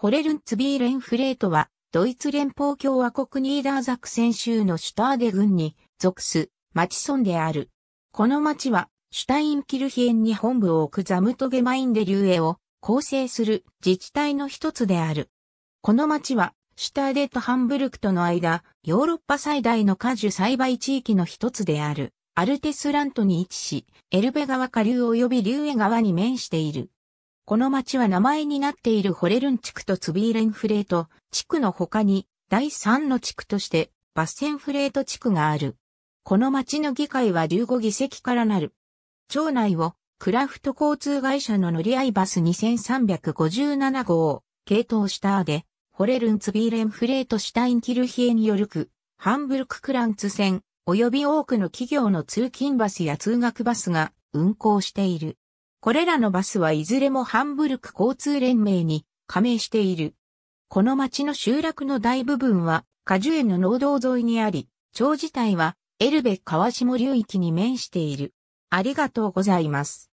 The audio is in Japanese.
ホレルンツビーレンフレートは、ドイツ連邦共和国ニーダーザクセン州のシュターデ郡に属す町村である。この町は、シュタインキルヒエンに本部を置くザムトゲマインデリューエを構成する自治体の一つである。この町は、シュターデとハンブルクとの間、ヨーロッパ最大の果樹栽培地域の一つである、アルテスラントに位置し、エルベ川下流及びリューエ川に面している。この町は名前になっているホレルン地区とツビーレンフレート地区の他に第3の地区としてバッセンフレート地区がある。この町の議会は15議席からなる。町内をクラフト交通会社の乗り合いバス2357号を系統したで、ホレルンツビーレンフレートシュタインキルヒエによるく、ハンブルククランツ線、及び多くの企業の通勤バスや通学バスが運行している。これらのバスはいずれもハンブルク交通連盟に加盟している。この町の集落の大部分は果樹園の農道沿いにあり、町自体はエルベ川下流域に面している。ありがとうございます。